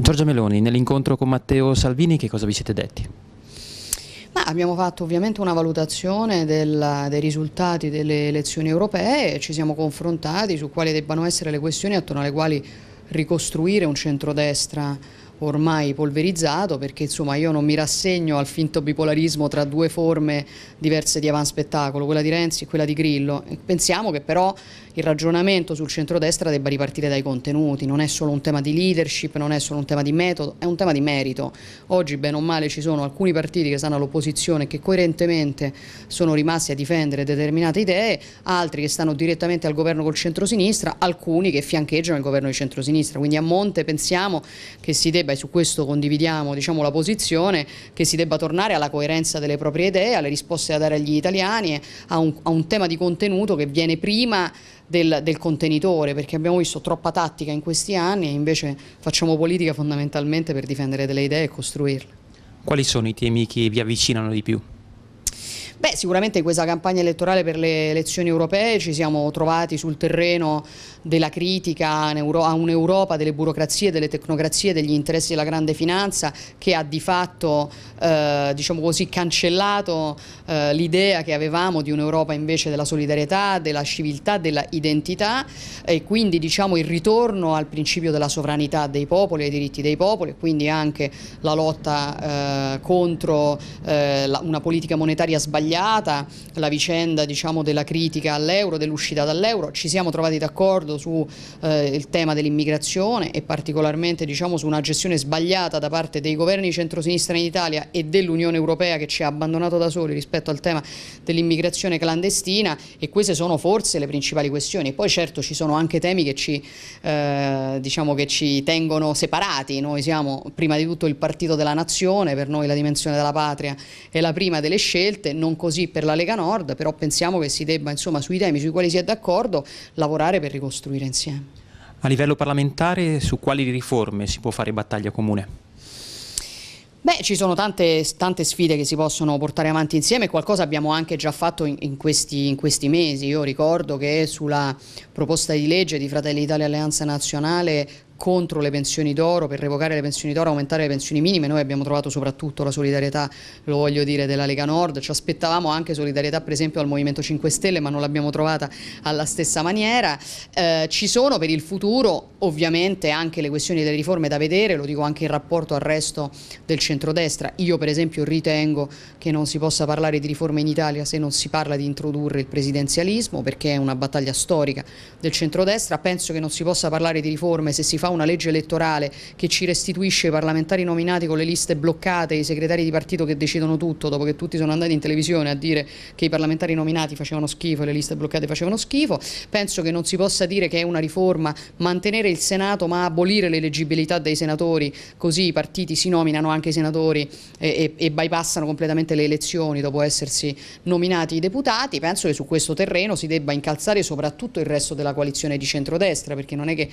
Giorgia Meloni, nell'incontro con Matteo Salvini che cosa vi siete detti? Ma abbiamo fatto ovviamente una valutazione del, dei risultati delle elezioni europee e ci siamo confrontati su quali debbano essere le questioni attorno alle quali ricostruire un centrodestra ormai polverizzato perché insomma io non mi rassegno al finto bipolarismo tra due forme diverse di avanspettacolo, quella di Renzi e quella di Grillo. Pensiamo che però il ragionamento sul centrodestra debba ripartire dai contenuti, non è solo un tema di leadership, non è solo un tema di metodo, è un tema di merito. Oggi bene o male ci sono alcuni partiti che stanno all'opposizione e che coerentemente sono rimasti a difendere determinate idee, altri che stanno direttamente al governo col centrosinistra, alcuni che fiancheggiano il governo di centrosinistra. Quindi a monte pensiamo che si debba debba, e su questo condividiamo diciamo, la posizione, che si debba tornare alla coerenza delle proprie idee, alle risposte da dare agli italiani, a un, a un tema di contenuto che viene prima del, del, contenitore, perché abbiamo visto troppa tattica in questi anni e invece facciamo politica fondamentalmente per difendere delle idee e costruirle. Quali sono i temi che vi avvicinano di più? Beh, sicuramente in questa campagna elettorale per le elezioni europee ci siamo trovati sul terreno della critica a un'Europa delle burocrazie, delle tecnocrazie, degli interessi della grande finanza che ha di fatto eh, diciamo così, cancellato eh, l'idea che avevamo di un'Europa invece della solidarietà, della civiltà, della identità e quindi diciamo, il ritorno al principio della sovranità dei popoli, ai diritti dei popoli e quindi anche la lotta eh, contro eh, una politica monetaria sbagliata sbagliata la vicenda diciamo, della critica all'euro, dell'uscita dall'euro, ci siamo trovati d'accordo sul eh, tema dell'immigrazione e particolarmente diciamo, su una gestione sbagliata da parte dei governi centrosinistra in Italia e dell'Unione Europea che ci ha abbandonato da soli rispetto al tema dell'immigrazione clandestina e queste sono forse le principali questioni. Poi certo ci sono anche temi che ci, eh, diciamo, che ci tengono separati, noi siamo prima di tutto il partito della nazione, per noi la dimensione della patria è la prima delle scelte, non così per la Lega Nord, però pensiamo che si debba insomma, sui temi sui quali si è d'accordo lavorare per ricostruire insieme. A livello parlamentare su quali riforme si può fare battaglia comune? Beh, ci sono tante, tante, sfide che si possono portare avanti insieme, qualcosa abbiamo anche già fatto in, in, questi, in, questi, mesi. Io ricordo che sulla proposta di legge di Fratelli Italia Alleanza Nazionale contro le pensioni d'oro, per revocare le pensioni d'oro, aumentare le pensioni minime, noi abbiamo trovato soprattutto la solidarietà, lo voglio dire, della Lega Nord, ci aspettavamo anche solidarietà per esempio al Movimento 5 Stelle ma non l'abbiamo trovata alla stessa maniera, eh, ci sono per il futuro ovviamente anche le questioni delle riforme da vedere, lo dico anche in rapporto al resto del centrodestra, io per esempio ritengo che non si possa parlare di riforme in Italia se non si parla di introdurre il presidenzialismo perché è una battaglia storica del centrodestra, penso che non si possa parlare di riforme se si fa fa una legge elettorale che ci restituisce i parlamentari nominati con le liste bloccate, i segretari di partito che decidono tutto, dopo che tutti sono andati in televisione a dire che i parlamentari nominati facevano schifo e le liste bloccate facevano schifo, penso che non si possa dire che è una riforma mantenere il Senato ma abolire l'eleggibilità dei senatori, così i partiti si nominano anche i senatori e, e, e bypassano completamente le elezioni dopo essersi nominati i deputati, penso che su questo terreno si debba incalzare soprattutto il resto della coalizione di centrodestra, perché non è che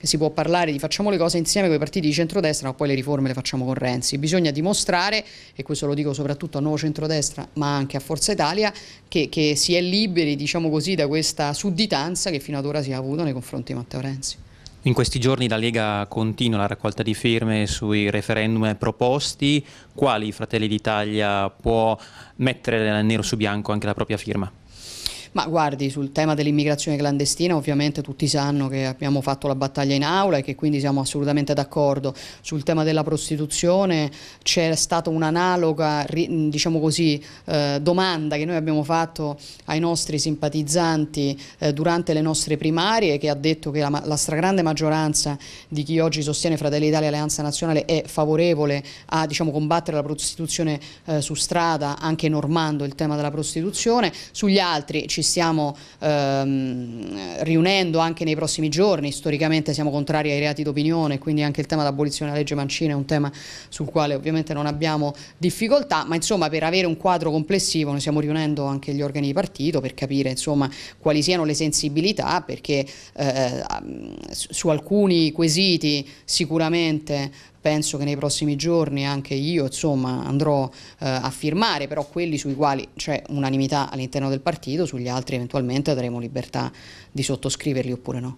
si può parlare parlare di facciamo le cose insieme con i partiti di centrodestra, ma poi le riforme le facciamo con Renzi. Bisogna dimostrare, e questo lo dico soprattutto a Nuovo Centrodestra, ma anche a Forza Italia, che, che si è liberi diciamo così, da questa sudditanza che fino ad ora si è avuta nei confronti di Matteo Renzi. In questi giorni la Lega continua la raccolta di firme sui referendum proposti. Quali Fratelli d'Italia può mettere nero su bianco anche la propria firma? Ma guardi, sul tema dell'immigrazione clandestina ovviamente tutti sanno che abbiamo fatto la battaglia in aula e che quindi siamo assolutamente d'accordo. Sul tema della prostituzione c'è stata un'analoga diciamo così, eh, domanda che noi abbiamo fatto ai nostri simpatizzanti eh, durante le nostre primarie che ha detto che la, la, stragrande maggioranza di chi oggi sostiene Fratelli Italia e Alleanza Nazionale è favorevole a diciamo, combattere la prostituzione eh, su strada, anche normando il tema della prostituzione. Sugli altri ci stiamo ehm, riunendo anche nei prossimi giorni, storicamente siamo contrari ai reati d'opinione, quindi anche il tema dell'abolizione della legge Mancina è un tema sul quale ovviamente non abbiamo difficoltà, ma insomma per avere un quadro complessivo noi stiamo riunendo anche gli organi di partito per capire insomma quali siano le sensibilità, perché eh, su alcuni quesiti sicuramente penso che nei prossimi giorni anche io insomma, andrò eh, a firmare, però quelli sui quali c'è unanimità all'interno del partito, sugli altri eventualmente avremo libertà di sottoscriverli oppure no.